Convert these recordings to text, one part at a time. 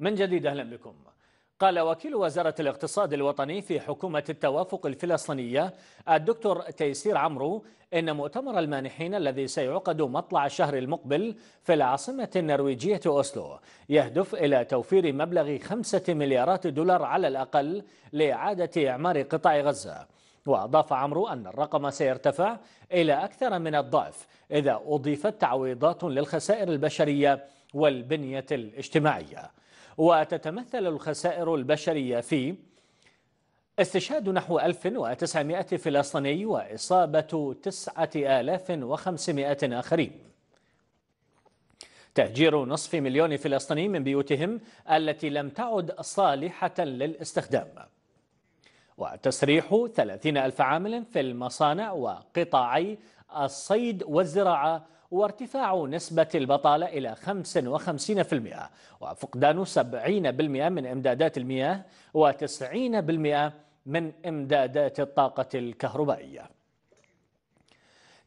من جديد أهلا بكم قال وكيل وزارة الاقتصاد الوطني في حكومة التوافق الفلسطينية الدكتور تيسير عمرو إن مؤتمر المانحين الذي سيعقد مطلع الشهر المقبل في العاصمة النرويجية أوسلو يهدف إلى توفير مبلغ خمسة مليارات دولار على الأقل لإعادة إعمار قطاع غزة وأضاف عمرو أن الرقم سيرتفع إلى أكثر من الضعف إذا أضيفت تعويضات للخسائر البشرية والبنية الاجتماعية وتتمثل الخسائر البشرية في استشهاد نحو 1900 فلسطيني وإصابة 9500 آخرين تهجير نصف مليون فلسطيني من بيوتهم التي لم تعد صالحة للاستخدام وتسريح 30 ألف عامل في المصانع وقطاعي الصيد والزراعة وارتفاع نسبة البطالة إلى 55% وفقدان 70% من إمدادات المياه و90% من إمدادات الطاقة الكهربائية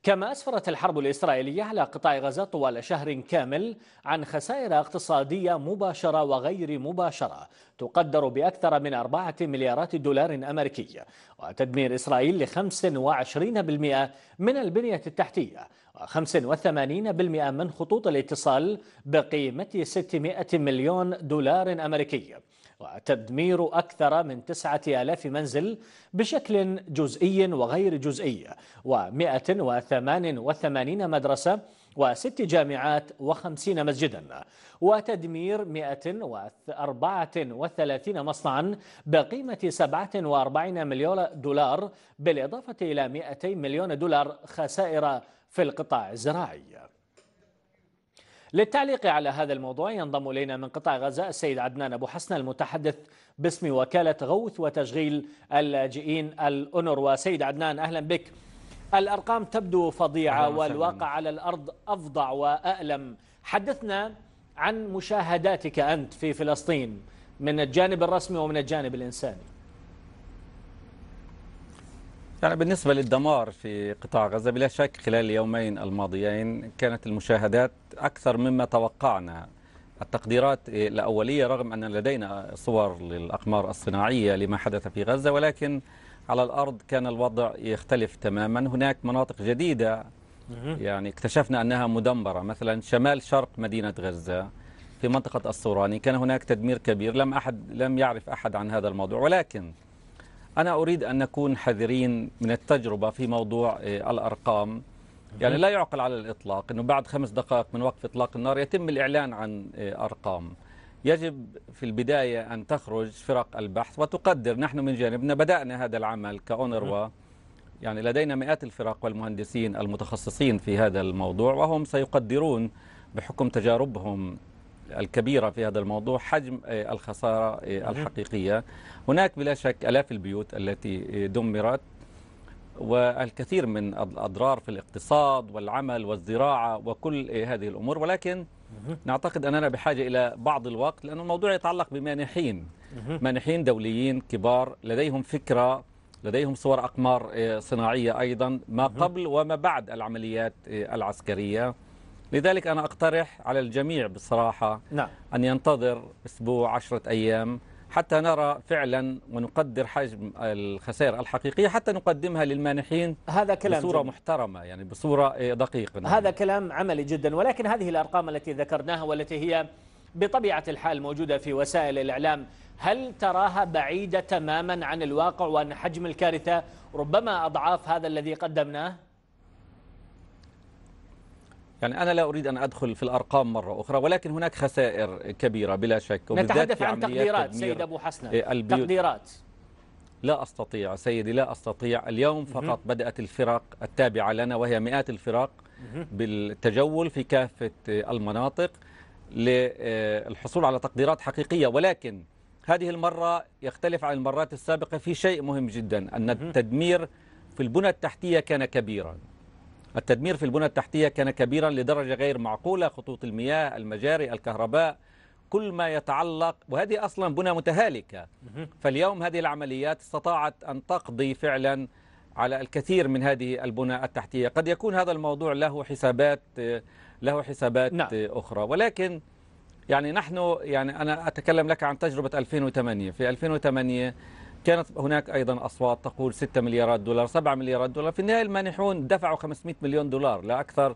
كما أسفرت الحرب الإسرائيلية على قطاع غزة طوال شهر كامل عن خسائر اقتصادية مباشرة وغير مباشرة تقدر بأكثر من أربعة مليارات دولار أمريكي وتدمير إسرائيل ل 25% من البنية التحتية و85% من خطوط الاتصال بقيمة 600 مليون دولار أمريكي وتدمير أكثر من تسعة آلاف منزل بشكل جزئي وغير جزئي ومائة وثمان وثمانين مدرسة وست جامعات وخمسين مسجدا وتدمير 134 مصنعا بقيمة 47 مليون دولار بالإضافة إلى 200 مليون دولار خسائر في القطاع الزراعي للتعليق على هذا الموضوع ينضم إلينا من قطاع غزة السيد عدنان أبو حسن المتحدث باسم وكالة غوث وتشغيل اللاجئين الأونروا سيد عدنان أهلا بك الأرقام تبدو فظيعة والواقع على الأرض أفظع وأألم حدثنا عن مشاهداتك أنت في فلسطين من الجانب الرسمي ومن الجانب الإنساني يعني بالنسبة للدمار في قطاع غزة بلا شك خلال اليومين الماضيين كانت المشاهدات أكثر مما توقعنا التقديرات الأولية رغم أن لدينا صور للأقمار الصناعية لما حدث في غزة ولكن على الأرض كان الوضع يختلف تماما هناك مناطق جديدة يعني اكتشفنا أنها مدمرة مثلا شمال شرق مدينة غزة في منطقة الصوراني كان هناك تدمير كبير لم أحد لم يعرف أحد عن هذا الموضوع ولكن أنا أريد أن نكون حذرين من التجربة في موضوع آه، الأرقام يعني لا يعقل على الإطلاق أنه بعد خمس دقائق من وقف إطلاق النار يتم الإعلان عن آه، أرقام يجب في البداية أن تخرج فرق البحث وتقدر نحن من جانبنا بدأنا هذا العمل كأونروا يعني لدينا مئات الفرق والمهندسين المتخصصين في هذا الموضوع وهم سيقدرون بحكم تجاربهم الكبيرة في هذا الموضوع حجم آه، الخسارة آه، الحقيقية هناك بلا شك ألاف البيوت التي آه، دمرت والكثير من الأضرار في الاقتصاد والعمل والزراعة وكل هذه الأمور ولكن نعتقد أننا بحاجة إلى بعض الوقت لأن الموضوع يتعلق بمانحين مانحين دوليين كبار لديهم فكرة لديهم صور أقمار صناعية أيضا ما قبل وما بعد العمليات العسكرية لذلك أنا أقترح على الجميع بصراحة نعم. أن ينتظر أسبوع عشرة أيام حتى نرى فعلا ونقدر حجم الخسائر الحقيقية حتى نقدمها للمانحين هذا كلام بصورة جميل. محترمة يعني بصورة دقيقة نعم. هذا كلام عملي جدا ولكن هذه الأرقام التي ذكرناها والتي هي بطبيعة الحال موجودة في وسائل الإعلام هل تراها بعيدة تماما عن الواقع وأن حجم الكارثة ربما أضعاف هذا الذي قدمناه؟ يعني أنا لا أريد أن أدخل في الأرقام مرة أخرى ولكن هناك خسائر كبيرة بلا شك نتحدث عن تقديرات سيد أبو حسن إيه، تقديرات لا أستطيع سيدي لا أستطيع اليوم فقط بدأت الفرق التابعة لنا وهي مئات الفرق بالتجول في كافة إيه، المناطق للحصول إيه، على تقديرات حقيقية ولكن هذه المرة يختلف عن المرات السابقة في شيء مهم جدا أن التدمير في البنى التحتية كان كبيرا التدمير في البنى التحتية كان كبيرا لدرجة غير معقولة خطوط المياه المجاري الكهرباء كل ما يتعلق وهذه أصلا بنى متهالكة فاليوم هذه العمليات استطاعت أن تقضي فعلا على الكثير من هذه البنى التحتية قد يكون هذا الموضوع له حسابات له حسابات نعم. أخرى ولكن يعني نحن يعني أنا أتكلم لك عن تجربة 2008 في 2008 كانت هناك أيضا أصوات تقول 6 مليارات دولار 7 مليارات دولار في النهاية المانحون دفعوا 500 مليون دولار لا أكثر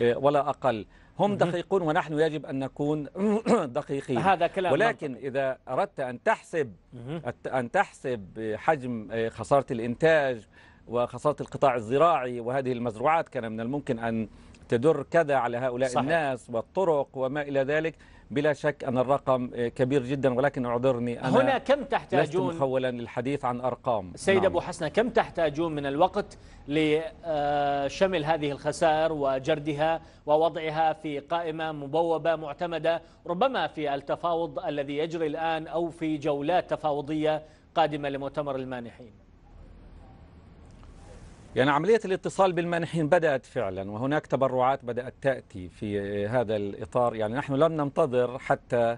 آه، ولا أقل هم دقيقون ونحن يجب أن نكون دقيقين هذا كلام ولكن إذا أردت أن تحسب أن تحسب حجم آه، خسارة الإنتاج وخسارة القطاع الزراعي وهذه المزروعات كان من الممكن أن تدر كذا على هؤلاء صحيح. الناس والطرق وما إلى ذلك بلا شك أن الرقم آه، كبير جدا ولكن أعذرني أنا هنا كم تحتاجون لست مخولا للحديث عن أرقام سيد نعم. أبو حسنة كم تحتاجون من الوقت لشمل آه، هذه الخسائر وجردها ووضعها في قائمة مبوبة معتمدة ربما في التفاوض الذي يجري الآن أو في جولات تفاوضية قادمة لمؤتمر المانحين يعني عملية الاتصال بالمانحين بدأت فعلا وهناك تبرعات بدأت تأتي في هذا الإطار يعني نحن لم ننتظر حتى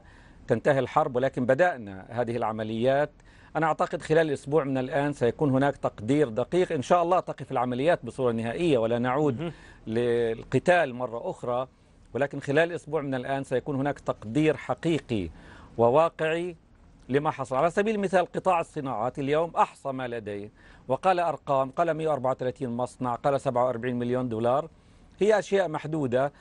تنتهي الحرب ولكن بدأنا هذه العمليات أنا أعتقد خلال أسبوع من الآن سيكون هناك تقدير دقيق إن شاء الله تقف العمليات بصورة نهائية ولا نعود للقتال مرة أخرى ولكن خلال أسبوع من الآن سيكون هناك تقدير حقيقي وواقعي لما حصل على سبيل المثال قطاع الصناعات اليوم أحصى ما لديه وقال أرقام قال 134 مصنع قال 47 مليون دولار هي أشياء محدودة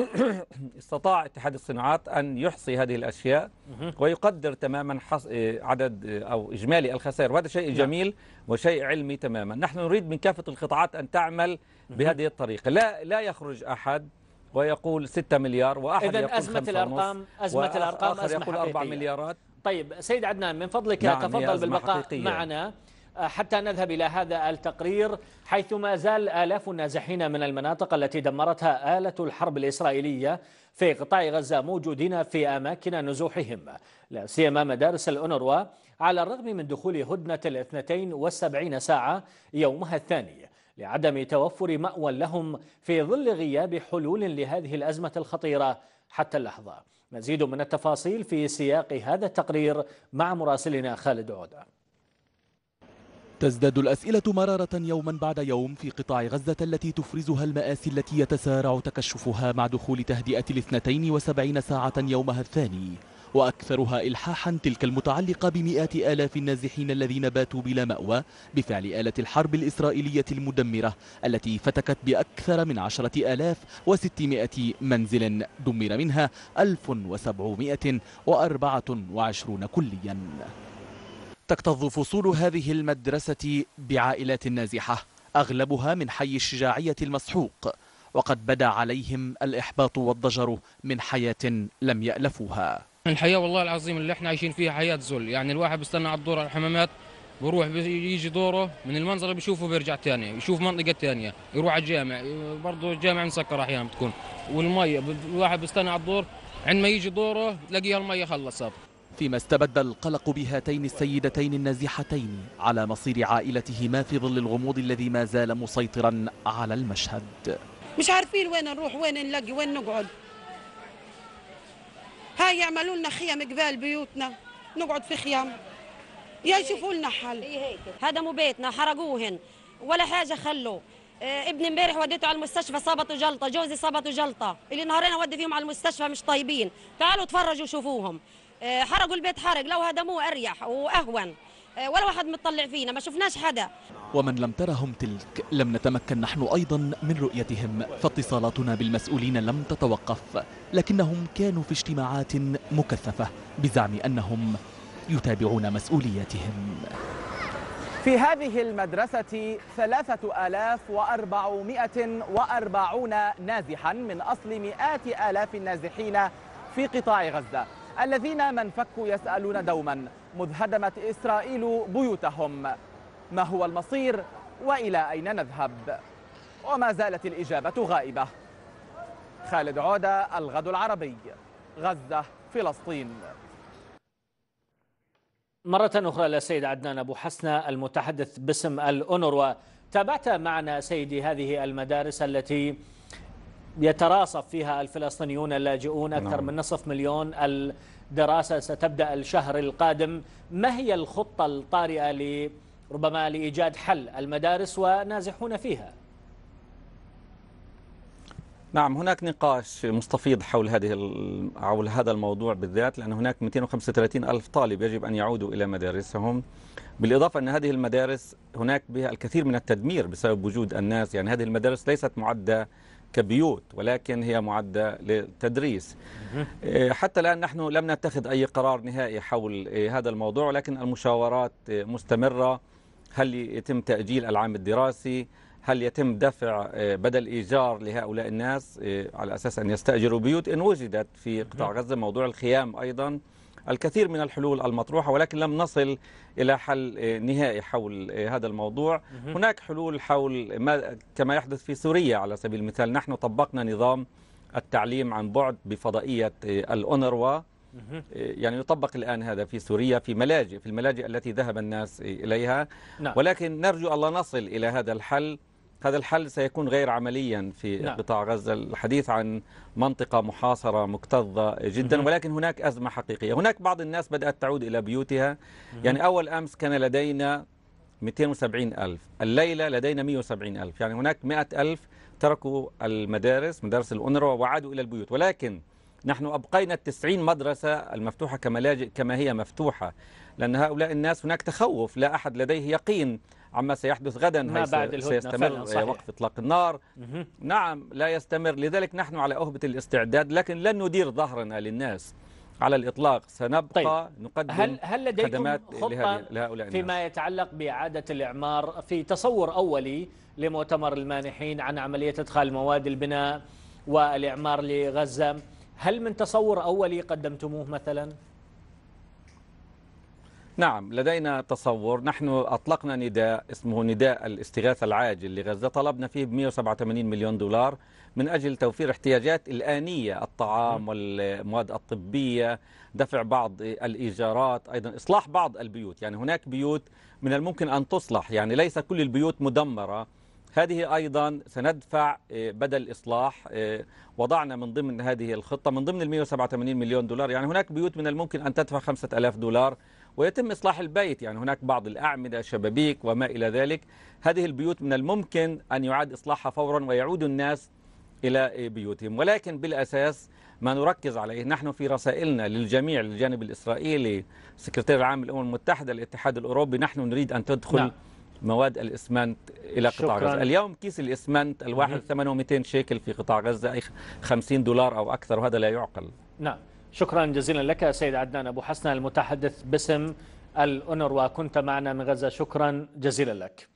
استطاع اتحاد الصناعات أن يحصي هذه الأشياء ويقدر تماما إيه، عدد إيه، أو إجمالي الخسائر وهذا شيء نعم. جميل وشيء علمي تماما نحن نريد من كافة القطاعات أن تعمل بهذه الطريقة لا, لا يخرج أحد ويقول 6 مليار وأحد يقول 5 الأرقام أزمة الأرقام أزمة الأرقام أزمة يقول 4 مليارات طيب سيد عدنان من فضلك نعم تفضل بالبقاء حقيقية. معنا أه، حتى نذهب إلى هذا التقرير حيث ما زال آلاف النازحين من المناطق التي دمرتها آلة الحرب الإسرائيلية في قطاع غزة موجودين في أماكن نزوحهم لا سيما مدارس الأونروا على الرغم من دخول هدنة الاثنتين والسبعين ساعة يومها الثاني لعدم توفر مأوى لهم في ظل غياب حلول لهذه الأزمة الخطيرة حتى اللحظة مزيد من التفاصيل في سياق هذا التقرير مع مراسلنا خالد عودة تزداد الأسئلة مرارة يوما بعد يوم في قطاع غزة التي تفرزها المآسي التي يتسارع تكشفها مع دخول تهدئة الاثنتين وسبعين ساعة يومها الثاني وأكثرها إلحاحا تلك المتعلقة بمئات آلاف النازحين الذين باتوا بلا مأوى بفعل آلة الحرب الإسرائيلية المدمرة التي فتكت بأكثر من عشرة آلاف وستمائة منزل دمر منها 1724 كليا تكتظ فصول هذه المدرسة بعائلات نازحة أغلبها من حي الشجاعية المسحوق وقد بدا عليهم الإحباط والضجر من حياة لم يألفوها الحياة والله العظيم اللي احنا عايشين فيها حياة ذل يعني الواحد بيستنى على الدور على الحمامات بروح بيجي دوره من المنظر اللي بشوفه بيرجع ثاني يشوف منطقة ثانية يروح على الجامع برضه الجامع مسكر أحيانا بتكون والمية الواحد بيستنى على الدور عندما يجي دوره تلاقيها المية خلصت فيما استبد القلق بهاتين السيدتين النازحتين على مصير عائلتهما في ظل الغموض الذي ما زال مسيطرا على المشهد مش عارفين وين نروح وين نلاقي وين نقعد هاي يعملوا لنا خيام قبال بيوتنا نقعد في خيام يا إيه. يشوفوا لنا حل هدموا إيه بيتنا حرقوهن ولا حاجه خلوا إيه، ابني امبارح وديته على المستشفى صابته جلطه جوزي صابته جلطه اللي نهارين اودي فيهم على المستشفى مش طيبين تعالوا اتفرجوا شوفوهم حرقوا البيت حرق لو هدموه اريح واهون آه، ولا واحد مطلع فينا ما شفناش حدا ومن لم ترهم تلك لم نتمكن نحن أيضا من رؤيتهم فاتصالاتنا بالمسؤولين لم تتوقف لكنهم كانوا في اجتماعات مكثفة بزعم أنهم يتابعون مسؤولياتهم في هذه المدرسة ثلاثة آلاف وأربعمائة وأربعون نازحا من أصل مئات آلاف النازحين في قطاع غزة الذين ما انفكوا يسألون دوما مذ هدمت إسرائيل بيوتهم ما هو المصير وإلى أين نذهب وما زالت الإجابة غائبة خالد عودة الغد العربي غزة فلسطين مرة أخرى للسيد عدنان أبو حسنة المتحدث باسم الأونروا تابعت معنا سيدي هذه المدارس التي يتراصف فيها الفلسطينيون اللاجئون أكثر نعم. من نصف مليون دراسة ستبدأ الشهر القادم ما هي الخطة الطارئة ل ربما لإيجاد حل المدارس ونازحون فيها نعم هناك نقاش مستفيض حول هذه حول هذا الموضوع بالذات لأن هناك 235 ألف طالب يجب أن يعودوا إلى مدارسهم بالإضافة أن هذه المدارس هناك بها الكثير من التدمير بسبب وجود الناس يعني هذه المدارس ليست معدة كبيوت ولكن هي معدة للتدريس آه، حتى الآن نحن لم نتخذ أي قرار نهائي حول آه، هذا الموضوع ولكن المشاورات آه، مستمرة هل يتم تأجيل العام الدراسي هل يتم دفع بدل إيجار لهؤلاء الناس على أساس أن يستأجروا بيوت إن وجدت في قطاع غزة موضوع الخيام أيضا الكثير من الحلول المطروحة ولكن لم نصل إلى حل آه، نهائي حول آه، هذا الموضوع هناك حلول حول ما كما يحدث في سوريا على سبيل المثال نحن طبقنا نظام التعليم عن بعد بفضائية آه، الأونروا يعني يطبق الآن هذا في سوريا في ملاجئ في الملاجئ التي ذهب الناس إليها نعم. ولكن نرجو الله نصل إلى هذا الحل هذا الحل سيكون غير عمليا في نعم. قطاع غزة الحديث عن منطقة محاصرة مكتظة جدا ولكن هناك أزمة حقيقية هناك بعض الناس بدأت تعود إلى بيوتها يعني أول أمس كان لدينا 270 ألف الليلة لدينا 170 ألف يعني هناك 100 ألف تركوا المدارس مدارس الأونروا وعادوا إلى البيوت ولكن نحن أبقينا 90 مدرسة المفتوحة كملاجئ كما هي مفتوحة لأن هؤلاء الناس هناك تخوف لا أحد لديه يقين عما سيحدث غدا ما بعد سيستمر إيه، وقف إطلاق النار مه. نعم لا يستمر لذلك نحن على أهبة الاستعداد لكن لن ندير ظهرنا للناس على الإطلاق سنبقى طيب. نقدم هل, هل لديكم خدمات خطة لهؤلاء الناس فيما يتعلق بإعادة الإعمار في تصور أولي لمؤتمر المانحين عن عملية إدخال مواد البناء والإعمار لغزة هل من تصور أولي قدمتموه مثلا؟ نعم لدينا تصور نحن أطلقنا نداء اسمه نداء الاستغاثة العاجل لغزة طلبنا فيه 187 مليون دولار من أجل توفير احتياجات الآنية الطعام والمواد الطبية دفع بعض الإيجارات أيضا إصلاح بعض البيوت يعني هناك بيوت من الممكن أن تصلح يعني ليس كل البيوت مدمرة هذه أيضا سندفع آه، بدل إصلاح آه، وضعنا من ضمن هذه الخطة من ضمن ال 187 مليون دولار يعني هناك بيوت من الممكن أن تدفع 5000 دولار ويتم إصلاح البيت يعني هناك بعض الأعمدة شبابيك وما إلى ذلك هذه البيوت من الممكن أن يعاد إصلاحها فورا ويعود الناس إلى بيوتهم ولكن بالأساس ما نركز عليه نحن في رسائلنا للجميع للجانب الإسرائيلي السكرتير العام للأمم المتحدة الاتحاد الأوروبي نحن نريد أن تدخل نعم. مواد الإسمنت إلى قطاع شكرا. غزة اليوم كيس الإسمنت الواحد 8200 شيكل في قطاع غزة أي 50 دولار أو أكثر وهذا لا يعقل نعم شكرا جزيلا لك سيد عدنان أبو حسن المتحدث باسم الأونر وكنت معنا من غزة شكرا جزيلا لك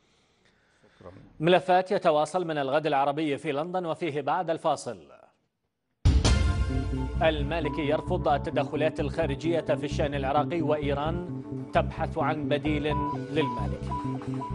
شكرا. ملفات يتواصل من الغد العربي في لندن وفيه بعد الفاصل المالكي يرفض التدخلات الخارجية في الشأن العراقي وإيران تبحث عن بديل للمالكي